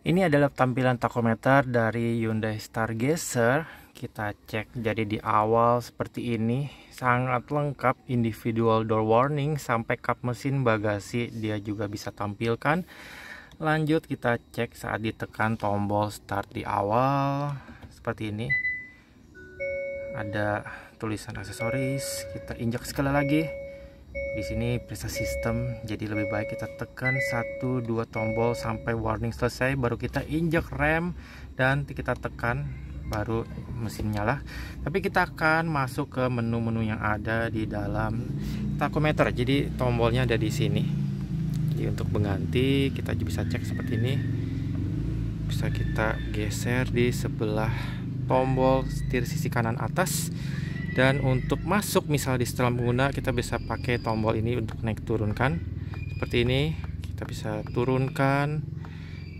Ini adalah tampilan takometer dari Hyundai Stargazer. Kita cek jadi di awal seperti ini. Sangat lengkap individual door warning sampai kap mesin bagasi dia juga bisa tampilkan. Lanjut kita cek saat ditekan tombol start di awal seperti ini. Ada tulisan aksesoris, kita injak sekali lagi di sini periksa sistem jadi lebih baik kita tekan satu dua tombol sampai warning selesai baru kita injek rem dan kita tekan baru mesin nyala tapi kita akan masuk ke menu-menu yang ada di dalam takometer jadi tombolnya ada di sini jadi untuk mengganti kita bisa cek seperti ini bisa kita geser di sebelah tombol setir sisi kanan atas dan untuk masuk misal di setelah pengguna kita bisa pakai tombol ini untuk naik turunkan seperti ini kita bisa turunkan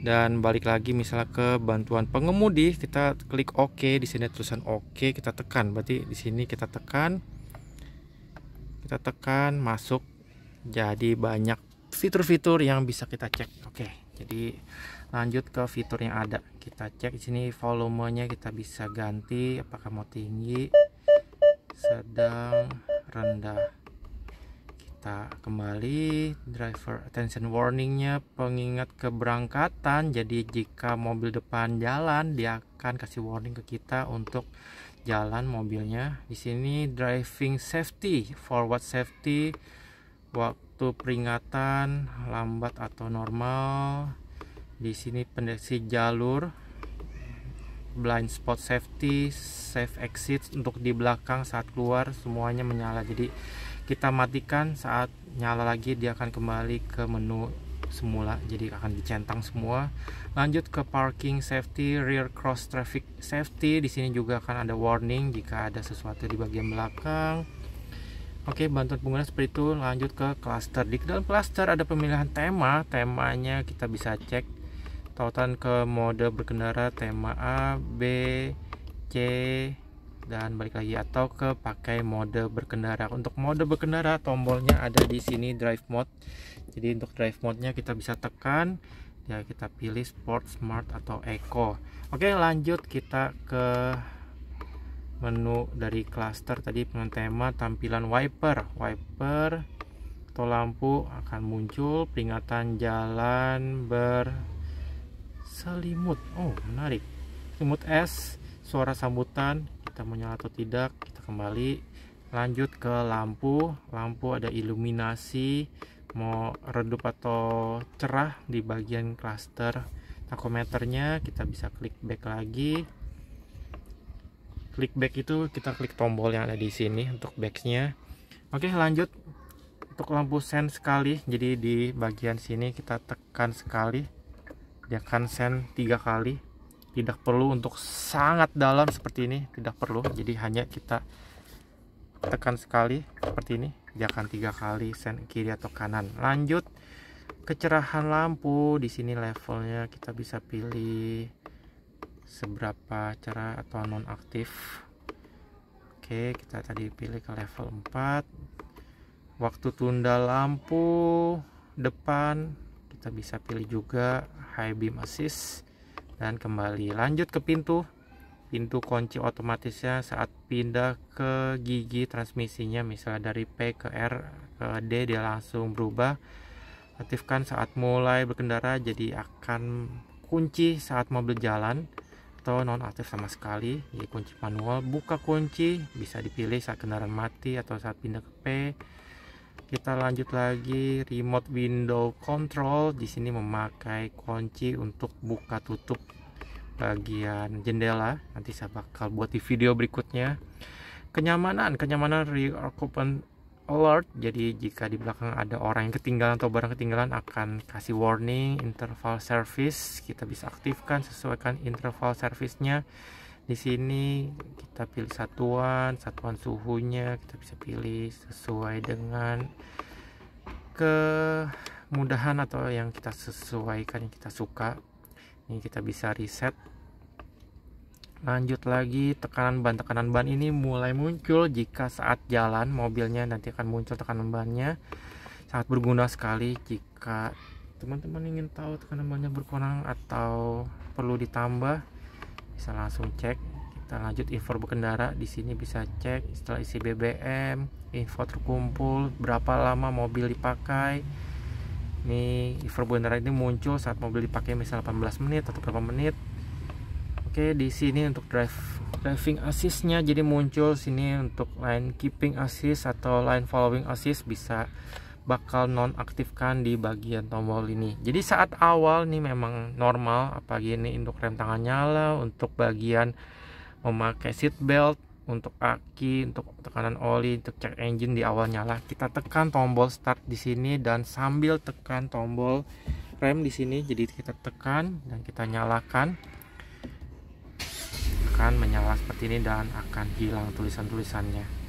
dan balik lagi misalnya ke bantuan pengemudi kita klik OK di sini tulisan OK kita tekan berarti di sini kita tekan kita tekan masuk jadi banyak fitur-fitur yang bisa kita cek oke jadi lanjut ke fitur yang ada kita cek di sini volumenya kita bisa ganti apakah mau tinggi sedang rendah kita kembali driver attention warningnya pengingat keberangkatan jadi jika mobil depan jalan dia akan kasih warning ke kita untuk jalan mobilnya di sini driving safety forward safety waktu peringatan lambat atau normal di sini pendeteksi jalur blind spot safety, safe exit untuk di belakang saat keluar semuanya menyala. Jadi kita matikan saat nyala lagi dia akan kembali ke menu semula jadi akan dicentang semua lanjut ke parking safety rear cross traffic safety di sini juga akan ada warning jika ada sesuatu di bagian belakang Oke bantuan pengguna seperti itu lanjut ke cluster di dalam cluster ada pemilihan tema temanya kita bisa cek tautan ke mode berkendara tema A, B, C dan balik lagi atau ke pakai mode berkendara. Untuk mode berkendara tombolnya ada di sini drive mode. Jadi untuk drive mode-nya kita bisa tekan ya kita pilih sport, smart atau eco. Oke, lanjut kita ke menu dari cluster tadi tema tampilan wiper. Wiper atau lampu akan muncul peringatan jalan ber selimut oh menarik selimut es suara sambutan kita menyala atau tidak kita kembali lanjut ke lampu lampu ada iluminasi mau redup atau cerah di bagian cluster takometernya kita bisa klik back lagi klik back itu kita klik tombol yang ada di sini untuk backnya oke lanjut untuk lampu sen sekali jadi di bagian sini kita tekan sekali kerjakan ya sen tiga kali tidak perlu untuk sangat dalam seperti ini tidak perlu jadi hanya kita tekan sekali seperti ini jangan tiga kali sen kiri atau kanan lanjut kecerahan lampu di sini levelnya kita bisa pilih seberapa cerah atau non aktif oke kita tadi pilih ke level 4 waktu tunda lampu depan kita bisa pilih juga high beam assist dan kembali lanjut ke pintu pintu kunci otomatisnya saat pindah ke gigi transmisinya misalnya dari P ke R ke D dia langsung berubah aktifkan saat mulai berkendara jadi akan kunci saat mobil jalan atau non aktif sama sekali jadi kunci manual buka kunci bisa dipilih saat kendaraan mati atau saat pindah ke P kita lanjut lagi remote window control di sini memakai kunci untuk buka tutup bagian jendela nanti saya bakal buat di video berikutnya kenyamanan kenyamanan reoccupant alert jadi jika di belakang ada orang yang ketinggalan atau barang ketinggalan akan kasih warning interval service kita bisa aktifkan sesuaikan interval servicenya di sini kita pilih satuan satuan suhunya kita bisa pilih sesuai dengan kemudahan atau yang kita sesuaikan yang kita suka ini kita bisa reset lanjut lagi tekanan ban tekanan ban ini mulai muncul jika saat jalan mobilnya nanti akan muncul tekanan bannya sangat berguna sekali jika teman-teman ingin tahu tekanan bannya berkurang atau perlu ditambah bisa langsung cek kita lanjut info berkendara di sini bisa cek setelah isi BBM info terkumpul berapa lama mobil dipakai ini info berkendara ini muncul saat mobil dipakai misal 18 menit atau berapa menit Oke di sini untuk drive driving assistnya jadi muncul sini untuk line keeping assist atau line following assist bisa bakal nonaktifkan di bagian tombol ini. Jadi saat awal nih memang normal apalagi ini untuk rem tangan nyala untuk bagian memakai seat belt untuk aki, untuk tekanan oli, untuk check engine di awal nyala. Kita tekan tombol start di sini dan sambil tekan tombol rem di sini. Jadi kita tekan dan kita nyalakan. Akan menyala seperti ini dan akan hilang tulisan-tulisannya.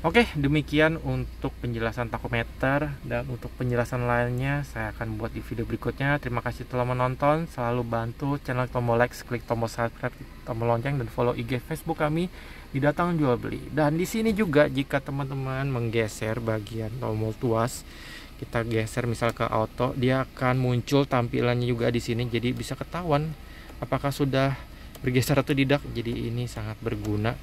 Oke, demikian untuk penjelasan takometer dan untuk penjelasan lainnya saya akan buat di video berikutnya. Terima kasih telah menonton, selalu bantu channel tombol like, klik tombol subscribe, tombol lonceng dan follow IG Facebook kami di datang jual beli. Dan di sini juga jika teman-teman menggeser bagian tombol tuas kita geser misal ke auto, dia akan muncul tampilannya juga di sini jadi bisa ketahuan apakah sudah bergeser atau tidak. Jadi ini sangat berguna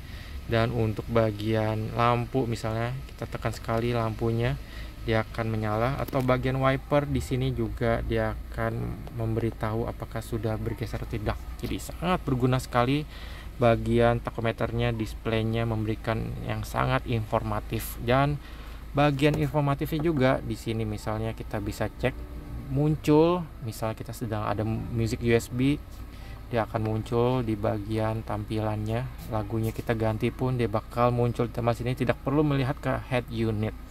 dan untuk bagian lampu misalnya kita tekan sekali lampunya dia akan menyala atau bagian wiper di sini juga dia akan memberitahu apakah sudah bergeser atau tidak jadi sangat berguna sekali bagian takometernya displaynya memberikan yang sangat informatif dan bagian informatifnya juga di sini misalnya kita bisa cek muncul misalnya kita sedang ada musik USB dia akan muncul di bagian tampilannya lagunya kita ganti pun dia bakal muncul di tempat sini tidak perlu melihat ke head unit